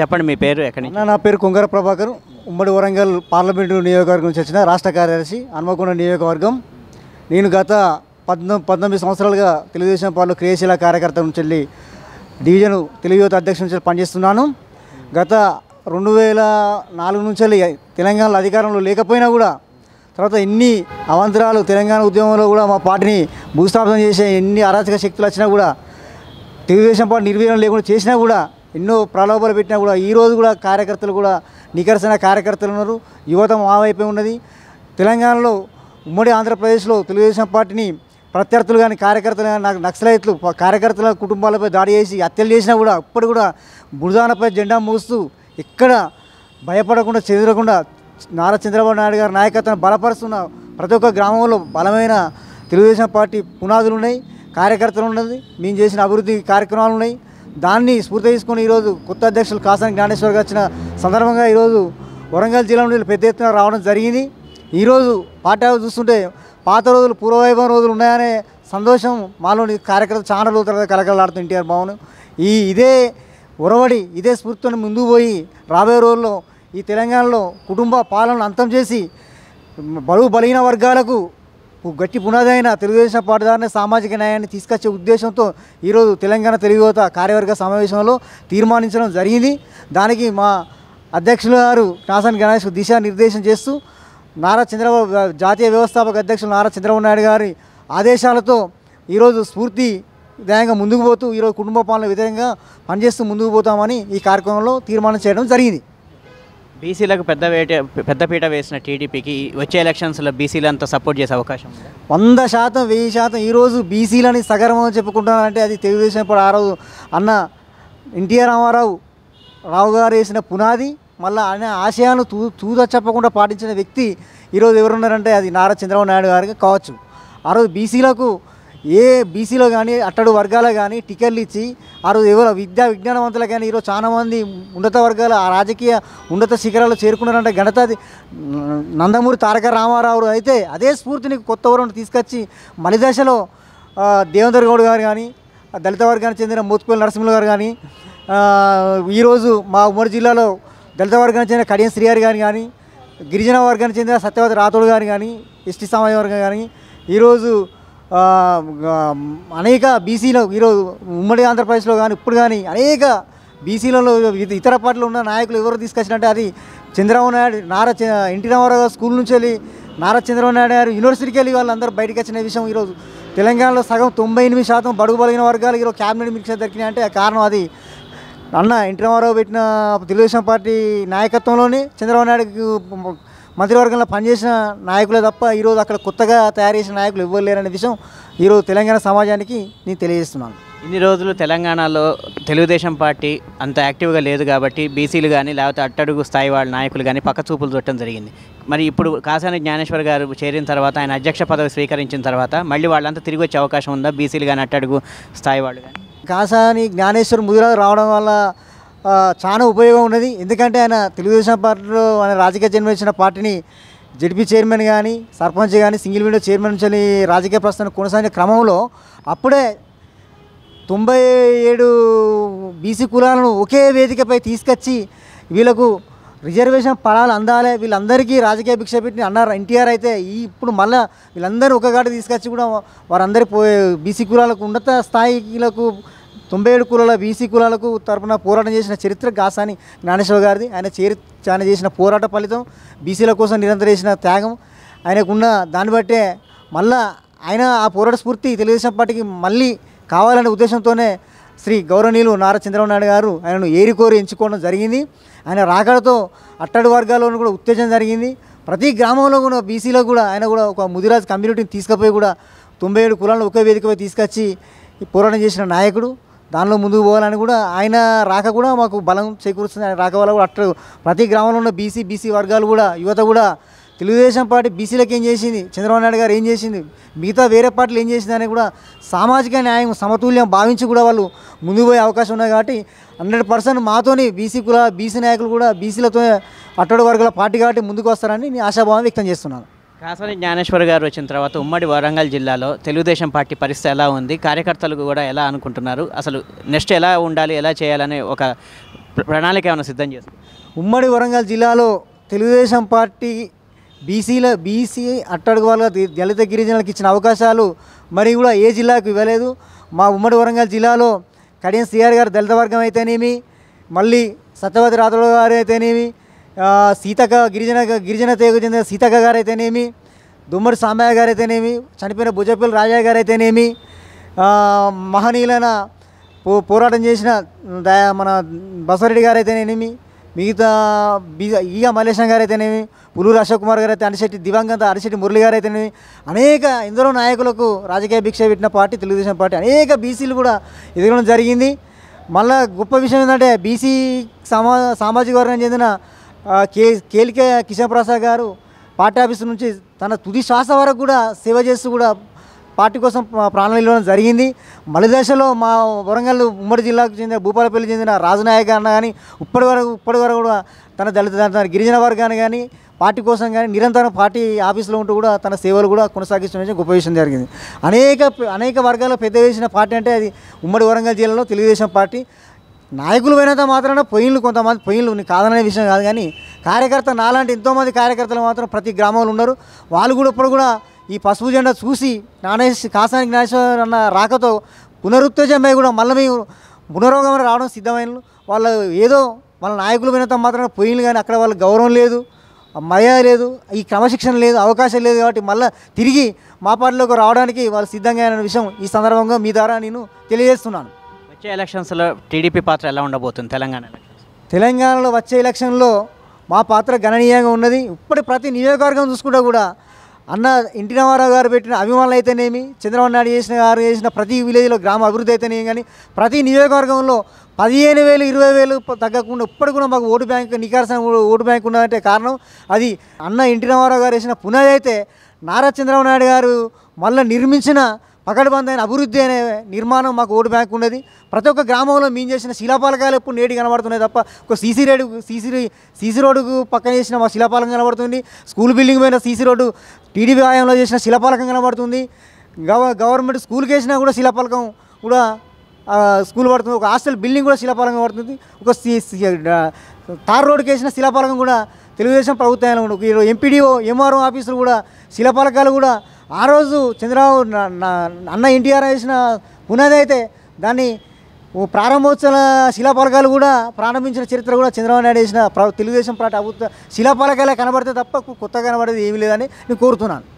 చెప్పండి మీ పేరు ఎక్కడ నా పేరు కొంగర ప్రభాకర్ ఉమ్మడి వరంగల్ పార్లమెంటు నియోజకవర్గం నుంచి వచ్చిన రాష్ట్ర కార్యదర్శి హన్మకొండ నియోజకవర్గం నేను గత పద్నాలుగు పంతొమ్మిది సంవత్సరాలుగా తెలుగుదేశం పార్టీ క్రియాశీల కార్యకర్త నుంచి వెళ్ళి డివిజన్ తెలుగు యువత అధ్యక్ష నుంచి పనిచేస్తున్నాను గత రెండు వేల నాలుగు నుంచి తెలంగాణలో అధికారంలో లేకపోయినా కూడా తర్వాత ఎన్ని అవంతరాలు తెలంగాణ ఉద్యమంలో కూడా మా పార్టీని భూస్థాపనం చేసే ఎన్ని అరాచక శక్తులు వచ్చినా కూడా తెలుగుదేశం పార్టీ నిర్వీర్యం లేకుండా చేసినా కూడా ఎన్నో ప్రలోభాలు పెట్టినా కూడా ఈరోజు కూడా కార్యకర్తలు కూడా నికరసన కార్యకర్తలు ఉన్నారు యువత మావైపే ఉన్నది తెలంగాణలో ఉమ్మడి ఆంధ్రప్రదేశ్లో తెలుగుదేశం పార్టీని ప్రత్యర్థులు కానీ కార్యకర్తలు కానీ నక్సలైట్లు కార్యకర్తల కుటుంబాలపై దాడి చేసి హత్యలు చేసినా కూడా ఇప్పుడు కూడా బురదానపై జెండా మోస్తూ ఎక్కడ భయపడకుండా చెదరకుండా నారా చంద్రబాబు నాయుడు గారి నాయకత్వం బలపరుస్తున్న ప్రతి ఒక్క గ్రామంలో బలమైన తెలుగుదేశం పార్టీ పునాదులు ఉన్నాయి కార్యకర్తలు ఉన్నది మేము చేసిన అభివృద్ధి కార్యక్రమాలు ఉన్నాయి దాన్ని స్ఫూర్తి తీసుకొని ఈరోజు కొత్త అధ్యక్షులు కాసాని జ్ఞానేశ్వర్ గారు వచ్చిన సందర్భంగా ఈరోజు వరంగల్ జిల్లా నుండి పెద్ద ఎత్తున రావడం జరిగింది ఈరోజు పార్టీ చూస్తుంటే పాత రోజులు పూర్వవైభవం రోజులు ఉన్నాయనే సంతోషం మాలోని కార్యకర్త చాలా రోజుల తర్వాత కలకలాడుతూ ఎన్టీఆర్ భవన్ ఈ ఇదే ఉరవడి ఇదే స్ఫూర్తిని ముందుకు పోయి రాబోయే రోజుల్లో ఈ తెలంగాణలో కుటుంబ పాలనను అంతం చేసి బరువు బలిగిన వర్గాలకు గట్టి పునాదైన తెలుగుదేశం పార్టీ సామాజిక న్యాయాన్ని తీసుకొచ్చే ఉద్దేశంతో ఈరోజు తెలంగాణ తెలుగు యువత కార్యవర్గ సమావేశంలో తీర్మానించడం జరిగింది దానికి మా అధ్యక్షులు గారు నాసాని గణేష్ దిశానిర్దేశం చేస్తూ నారా చంద్రబాబు జాతీయ వ్యవస్థాపక అధ్యక్షులు నారా చంద్రబాబు నాయుడు గారి ఆదేశాలతో ఈరోజు స్ఫూర్తి ధ్యేయంగా ముందుకు పోతూ ఈరోజు కుటుంబ పాలన విధంగా పనిచేస్తూ ముందుకు పోతామని ఈ కార్యక్రమంలో తీర్మానం చేయడం జరిగింది బీసీలకు పెద్ద పెద్దపీట వేసిన టీడీపీకి వచ్చే ఎలక్షన్స్లో బీసీలంతా సపోర్ట్ చేసే అవకాశం వంద శాతం వెయ్యి శాతం ఈరోజు బీసీలని సగర్వం చెప్పుకుంటున్నారంటే అది తెలుగుదేశం ఇప్పుడు ఆ రోజు అన్న ఎన్టీఆర్ రామారావు రావు గారు వేసిన పునాది మళ్ళీ అనే ఆశయాలను తూ తూద చెప్పకుండా పాటించిన వ్యక్తి ఈరోజు ఎవరున్నారంటే అది నారా చంద్రబాబు నాయుడు గారికి కావచ్చు ఆ రోజు బీసీలకు ఏ బీసీలో కానీ అట్టడు వర్గాలు కానీ టికెట్లు ఇచ్చి ఆ రోజు ఎవరు విద్యా విజ్ఞానవంతులు కానీ ఈరోజు చాలామంది ఉన్నత వర్గాలు ఆ రాజకీయ ఉన్నత శిఖరాలు చేరుకున్నారంటే ఘనత నందమూరి తారక రామారావు అయితే అదే స్ఫూర్తిని కొత్త వరం తీసుకొచ్చి మలిదశలో దేవేందర్ గౌడ్ గారు కానీ దళిత వర్గానికి చెందిన మూతుపల్లి నరసింహులు గారు కానీ ఈరోజు మా ఉమ్మడి జిల్లాలో దళిత వర్గానికి చెందిన కడియం శ్రీహారి గారు కానీ గిరిజన వర్గానికి చెందిన సత్యవతి రాథోడ్ గారు కానీ ఎస్టీ సమాజ వర్గం కానీ ఈరోజు అనేక బీసీలో ఈరోజు ఉమ్మడి ఆంధ్రప్రదేశ్లో కానీ ఇప్పుడు కానీ అనేక బీసీలలో ఇతర పార్టీలు ఉన్న నాయకులు ఎవరు తీసుకొచ్చినట్టే అది చంద్రబాబు నాయుడు నారా ఎన్టీ రామారావు గారు స్కూల్ నుంచి వెళ్ళి నారా చంద్రబాబు నాయుడు గారు యూనివర్సిటీకి వెళ్ళి వాళ్ళందరూ బయటకు వచ్చిన విషయం ఈరోజు తెలంగాణలో సగం తొంభై ఎనిమిది శాతం బడుగు బలిగిన వర్గాలు ఈరోజు క్యాబినెట్ మిక్స్ దొరికినాయి అంటే కారణం అది అన్న ఎన్టీ రామారావు పెట్టిన తెలుగుదేశం పార్టీ నాయకత్వంలోనే చంద్రబాబు నాయుడుకు మంత్రివర్గంలో పనిచేసిన నాయకులే తప్ప ఈరోజు అక్కడ కొత్తగా తయారు చేసిన నాయకులు ఇవ్వలేరనే విషయం ఈరోజు తెలంగాణ సమాజానికి నేను తెలియజేస్తున్నాను ఇన్ని రోజులు తెలంగాణలో తెలుగుదేశం పార్టీ అంత యాక్టివ్గా లేదు కాబట్టి బీసీలు కానీ లేకపోతే అట్టడుగు స్థాయి వాళ్ళ నాయకులు కానీ పక్క చూపులు చూడటం జరిగింది మరి ఇప్పుడు కాసాని జ్ఞానేశ్వర్ గారు చేరిన తర్వాత ఆయన అధ్యక్ష పదవి స్వీకరించిన తర్వాత మళ్ళీ వాళ్ళంతా తిరిగి వచ్చే అవకాశం ఉందా బీసీలు కానీ అట్టడుగు స్థాయి వాళ్ళు కానీ కాసాని జ్ఞానేశ్వర్ ముదిరాజు రావడం వల్ల చాలా ఉపయోగం ఉన్నది ఎందుకంటే ఆయన తెలుగుదేశం పార్టీలో ఆయన రాజకీయ జన్మించిన పార్టీని జడ్పీ చైర్మన్ కానీ సర్పంచ్ కానీ సింగిల్ విండో చైర్మన్ నుంచి రాజకీయ ప్రస్తుతం కొనసాగిన క్రమంలో అప్పుడే తొంభై ఏడు బీసీ కులాలను ఒకే వేదికపై తీసుకొచ్చి వీళ్ళకు రిజర్వేషన్ ఫలాలు అందాలి వీళ్ళందరికీ రాజకీయ భిక్ష పెట్టిన అన్నారు ఎన్టీఆర్ అయితే ఈ ఇప్పుడు మళ్ళీ వీళ్ళందరూ ఒక ఒకగాట తీసుకొచ్చి కూడా వారందరి పోయే బీసీ కులాలకు ఉన్నత స్థాయిలకు తొంభై ఏడు కులాల బీసీ కులాలకు తరపున పోరాటం చేసిన చరిత్ర గాసాని జ్ఞానేశ్వర గారిది ఆయన చేరి ఆయన చేసిన పోరాట ఫలితం బీసీల కోసం నిరంతరం చేసిన త్యాగం ఆయనకున్న దాన్ని బట్టే మళ్ళా ఆయన ఆ పోరాట స్ఫూర్తి తెలుగుదేశం పార్టీకి మళ్ళీ కావాలనే ఉద్దేశంతోనే శ్రీ గౌరవనీయులు నారా చంద్రబాబు నాయుడు గారు ఆయనను ఏరికోరి ఎంచుకోవడం జరిగింది ఆయన రాకడతో అట్టడి వర్గాల్లోనూ కూడా ఉత్తేజం జరిగింది ప్రతి గ్రామంలో కూడా బీసీలో కూడా ఆయన కూడా ఒక ముదిరాజు కమ్యూనిటీని తీసుకుపోయి కూడా తొంభై ఏడు కులాలను ఒకే వేదికపై తీసుకొచ్చి పోరాటం చేసిన నాయకుడు దానిలో ముందుకు పోవాలని కూడా ఆయన రాక కూడా మాకు బలం చేకూరుస్తుంది ఆయన రాక వల్ల కూడా అట్లా ప్రతి గ్రామంలో ఉన్న బీసీ బీసీ వర్గాలు కూడా యువత కూడా తెలుగుదేశం పార్టీ బీసీలకు ఏం చేసింది చంద్రబాబు నాయుడు గారు ఏం చేసింది మిగతా వేరే పార్టీలు ఏం చేసింది అని కూడా సామాజిక న్యాయం సమతుల్యం భావించి కూడా వాళ్ళు ముందుకు పోయే అవకాశం ఉన్నాయి కాబట్టి హండ్రెడ్ పర్సెంట్ మాతోని బీసీ కుల బీసీ నాయకులు కూడా బీసీలతో అట్టడి వర్గాల పార్టీ కాబట్టి ముందుకు వస్తారని నేను ఆశాభావం వ్యక్తం చేస్తున్నాను కాసరి జ్ఞానేశ్వర్ గారు వచ్చిన తర్వాత ఉమ్మడి వరంగల్ జిల్లాలో తెలుగుదేశం పార్టీ పరిస్థితి ఎలా ఉంది కార్యకర్తలు కూడా ఎలా అనుకుంటున్నారు అసలు నెక్స్ట్ ఎలా ఉండాలి ఎలా చేయాలనే ఒక ప్రణాళిక ఏమైనా సిద్ధం చేస్తారు ఉమ్మడి వరంగల్ జిల్లాలో తెలుగుదేశం పార్టీ బీసీల బీసీ అట్టడుగు వాళ్ళ దళిత గిరిజనులకు ఇచ్చిన అవకాశాలు మరి కూడా ఏ జిల్లాకు ఇవ్వలేదు మా ఉమ్మడి వరంగల్ జిల్లాలో కడియం సిఆర్ గారు దళిత వర్గం అయితేనేమి మళ్ళీ సత్యవతి రాథోడ్ గారు అయితేనేమి సీతక్క గిరిజన గిరిజన తెగకు చెందిన సీతక్క గారైతేనేమి దుమ్మడి సాంబయ్య గారైతేనేమి చనిపోయిన భుజపల్లి రాజయ్య గారైతేనేమి మహనీయులైన పో పోరాటం చేసిన మన బసరెడ్డి గారైతేనేమి మిగతా బీ ఈగా మల్లేశం గారైతేనేమి పులూరు అశోక్ కుమార్ గారు అయితే అనిశెట్టి దివంగత అనిశెట్టి మురళి గారు అయితేనేమి అనేక ఎందరో నాయకులకు రాజకీయ భిక్ష పెట్టిన పార్టీ తెలుగుదేశం పార్టీ అనేక బీసీలు కూడా ఎదగడం జరిగింది మళ్ళా గొప్ప విషయం ఏంటంటే బీసీ సమా సామాజిక వర్గం చెందిన కే కేలికే కిషన్ ప్రసాద్ గారు పార్టీ ఆఫీస్ నుంచి తన తుది శ్వాస వరకు కూడా సేవ చేస్తూ కూడా పార్టీ కోసం ప్రాణాలు ఇవ్వడం జరిగింది మలిదశలో మా వరంగల్ ఉమ్మడి జిల్లాకు చెందిన భూపాలపల్లి చెందిన రాజనాయక్ అన్న కానీ ఇప్పటి వరకు ఇప్పటి వరకు కూడా తన దళిత తన గిరిజన వర్గాన్ని కానీ పార్టీ కోసం కానీ నిరంతరం పార్టీ ఆఫీసులో ఉంటూ కూడా తన సేవలు కూడా కొనసాగిస్తున్న గొప్ప విషయం జరిగింది అనేక అనేక వర్గాల్లో పెద్ద వేసిన పార్టీ అంటే అది ఉమ్మడి వరంగల్ జిల్లాలో తెలుగుదేశం పార్టీ నాయకులు పోయినంత మాత్రాన పొయ్యిలు కొంతమంది పొయ్యిలు కాదనే విషయం కాదు కానీ కార్యకర్త నాలాంటి ఎంతోమంది కార్యకర్తలు మాత్రం ప్రతి గ్రామంలో ఉన్నారు వాళ్ళు కూడా ఇప్పుడు కూడా ఈ పసుపు జెండా చూసి నానేసి కాసానికి నాశనం అన్న రాకతో పునరుత్తేజమై కూడా మళ్ళీ మేము పునరోగమని రావడం సిద్ధమైన వాళ్ళు ఏదో వాళ్ళ నాయకులు పోయినంత మాత్రం పోయిన కానీ అక్కడ వాళ్ళ గౌరవం లేదు మయ లేదు ఈ క్రమశిక్షణ లేదు అవకాశం లేదు కాబట్టి మళ్ళీ తిరిగి మా పార్టీలోకి రావడానికి వాళ్ళు సిద్ధంగా విషయం ఈ సందర్భంగా మీ ద్వారా నేను తెలియజేస్తున్నాను వచ్చే ఎలక్షన్స్లో టీడీపీ పాత్ర ఎలా ఉండబోతుంది తెలంగాణ తెలంగాణలో వచ్చే ఎలక్షన్లో మా పాత్ర గణనీయంగా ఉన్నది ఇప్పటి ప్రతి నియోజకవర్గం చూసుకుంటా కూడా అన్న ఎన్టీ రామారావు గారు పెట్టిన అభిమానులు అయితేనేమి చంద్రబాబు నాయుడు చేసిన గారు చేసిన ప్రతి విలేజ్లో గ్రామ అభివృద్ధి అయితేనేమి కానీ ప్రతి నియోజకవర్గంలో పదిహేను వేలు ఇరవై వేలు తగ్గకుండా ఇప్పటి కూడా మాకు ఓటు బ్యాంక్ నికారసన ఓటు బ్యాంక్ ఉన్నదంటే కారణం అది అన్న ఎన్టీ రామారావు గారు వేసిన పునాది అయితే నారా చంద్రబాబు నాయుడు గారు మళ్ళీ నిర్మించిన పకడ్బందైన అభివృద్ధి అనే నిర్మాణం మాకు ఓటు బ్యాంక్ ఉన్నది ప్రతి ఒక్క గ్రామంలో మేము చేసిన శిలాపాలకాలు ఎప్పుడు నేటి కనబడుతున్నాయి తప్ప ఒక సీసీ రోడ్డు సీసీ సీసీ రోడ్డుకు పక్కన చేసిన మా శిలాపాలకం కనబడుతుంది స్కూల్ బిల్డింగ్ పైన సీసీ రోడ్డు టీడీపీ ఆయంలో చేసిన శిలాపాలకం కనబడుతుంది గవ గవర్నమెంట్ స్కూల్కి వేసినా కూడా శిలాపాలకం కూడా స్కూల్ పడుతుంది ఒక హాస్టల్ బిల్డింగ్ కూడా శిలాపాలకం పడుతుంది ఒక తార్ రోడ్డుకి వేసిన శిలాపాలకం కూడా తెలుగుదేశం ప్రభుత్వంలో ఎంపీడీఓ ఎంఆర్ఓ ఆఫీసులు కూడా శిలాపాలకాలు కూడా ఆ రోజు చంద్రబాబు అన్న ఎన్టీఆర్ వేసిన పునాది అయితే దాన్ని ప్రారంభోత్సవ శిలాపలకాలు కూడా ప్రారంభించిన చరిత్ర కూడా చంద్రబాబు నాయుడు వేసిన తెలుగుదేశం పార్టీ అభివృద్ధి శిలాపలకాలే కనబడితే తప్ప కొత్తగా కనబడేది ఏమీ లేదని నేను కోరుతున్నాను